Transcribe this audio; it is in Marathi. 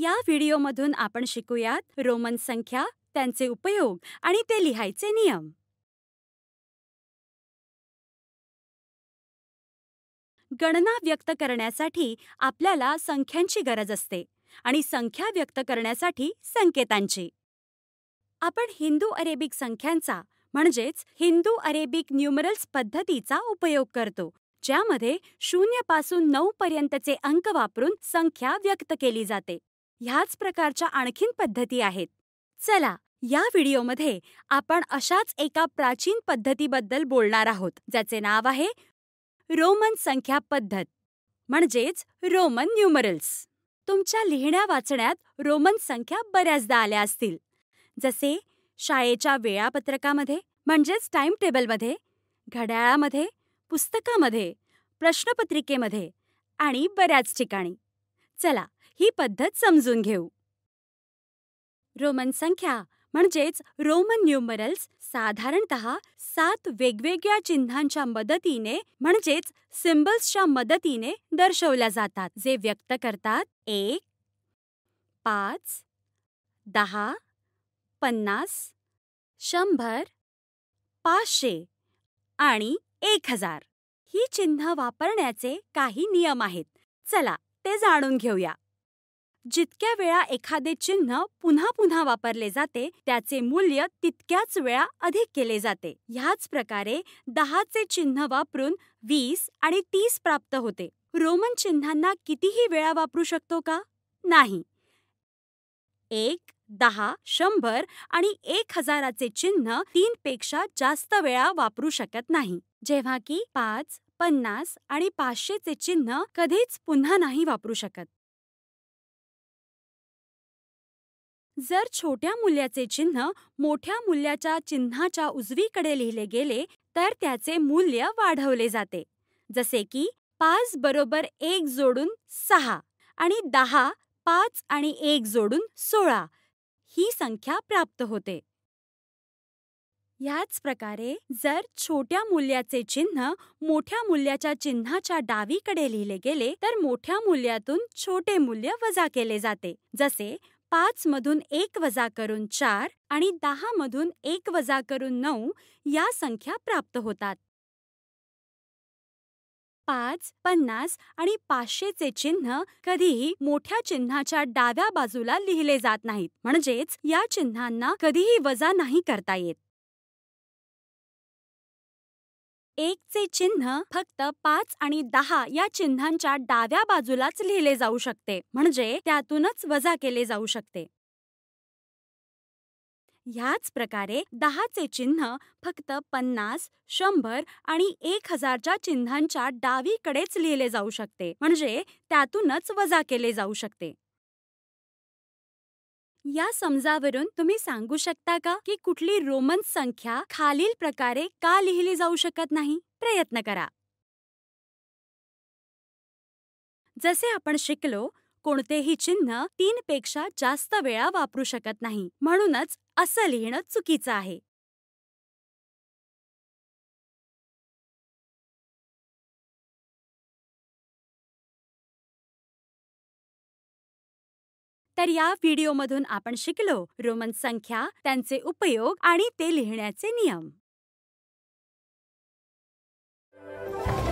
या व्हिडिओमधून आपण शिकूयात रोमन संख्या त्यांचे उपयोग आणि ते लिहायचे नियम गणना व्यक्त करण्यासाठी आपल्याला संख्यांची गरज असते आणि संख्या व्यक्त करण्यासाठी संकेतांची आपण हिंदू अरेबिक संख्यांचा म्हणजेच हिंदू अरेबिक न्यूमरल्स पद्धतीचा उपयोग करतो ज्यामध्ये शून्यपासून नऊ पर्यंतचे अंक वापरून संख्या व्यक्त केली जाते ह्याच प्रकारच्या आणखीन पद्धती आहेत चला या व्हिडिओमध्ये आपण अशाच एका प्राचीन पद्धतीबद्दल बोलणार आहोत ज्याचे नाव आहे रोमन संख्या पद्धत म्हणजेच रोमन न्यूमरल्स तुमच्या लिहिण्या वाचण्यात रोमन संख्या बऱ्याचदा आल्या असतील जसे शाळेच्या वेळापत्रकामध्ये म्हणजेच टाइम टेबलमध्ये घड्याळामध्ये पुस्तकामध्ये प्रश्नपत्रिकेमध्ये आणि बऱ्याच ठिकाणी चला ही पद्धत समजून घेऊ रोमन संख्या म्हणजेच रोमन न्यूमरल्स साधारणत सात वेगवेगळ्या चिन्हांच्या मदतीने म्हणजेच सिम्बल्सच्या मदतीने दर्शवल्या जातात जे व्यक्त करतात एक पाच दहा पन्नास शंभर पाचशे आणि एक हजार ही चिन्ह वापरण्याचे काही नियम आहेत चला ते जाणून घेऊया जितक्या वेळा एखादे चिन्ह पुन्हा पुन्हा वापरले जाते त्याचे मूल्य तितक्याच वेळा अधिक केले जाते ह्याच प्रकारे दहाचे चिन्ह वापरून वीस आणि तीस प्राप्त होते रोमन चिन्हांना कितीही वेळा वापरू शकतो का नाही एक दहा शंभर आणि एक हजाराचे चिन्ह तीन पेक्षा जास्त वेळा वापरू शकत नाही जेव्हा की पाच पन्नास आणि पाचशेचे चिन्ह कधीच पुन्हा नाही वापरू शकत जर छोट्या मूल्याचे चिन्ह मोठ्या मूल्याच्या चिन्हाच्या उजवीकडे लिहिले गेले तर त्याचे मूल्य वाढवले जाते जसे की पाच बरोबर एक जोडून सहा आणि दहा पाच आणि एक जोडून सोळा ही संख्या प्राप्त होते याच प्रकारे जर छोट्या मूल्याचे चिन्ह मोठ्या मूल्याच्या चिन्हाच्या डावीकडे लिहिले गेले तर मोठ्या मूल्यातून छोटे मूल्य वजा केले जाते जसे पाच मधून एक वजा करून चार आणि दहा मधून एक वजा करून नऊ या संख्या प्राप्त होतात पाच पन्नास आणि पाचशेचे चिन्ह कधीही मोठ्या चिन्हाच्या डाव्या बाजूला लिहिले जात नाहीत म्हणजेच या चिन्हांना कधीही वजा नाही करता येत एकचे चिन्ह फक्त पाच आणि दहा या चिन्हांच्या डाव्या बाजूलाच लिहिले जाऊ शकते म्हणजे त्यातूनच वजा केले जाऊ शकते ह्याच प्रकारे दहाचे चिन्ह फक्त पन्नास शंभर आणि एक हजारच्या चिन्हांच्या डावीकडेच लिहिले जाऊ शकते म्हणजे त्यातूनच वजा केले जाऊ शकते या समजावरून तुम्ही सांगू शकता का की कुठली रोमन संख्या खालील प्रकारे का लिहिली जाऊ शकत नाही प्रयत्न करा जसे आपण शिकलो कोणतेही चिन्ह तीन पेक्षा जास्त वेळा वापरू शकत नाही म्हणूनच असं लिहिणं चुकीचं आहे तर या व्हिडिओमधून आपण शिकलो रोमन संख्या त्यांचे उपयोग आणि ते लिहिण्याचे नियम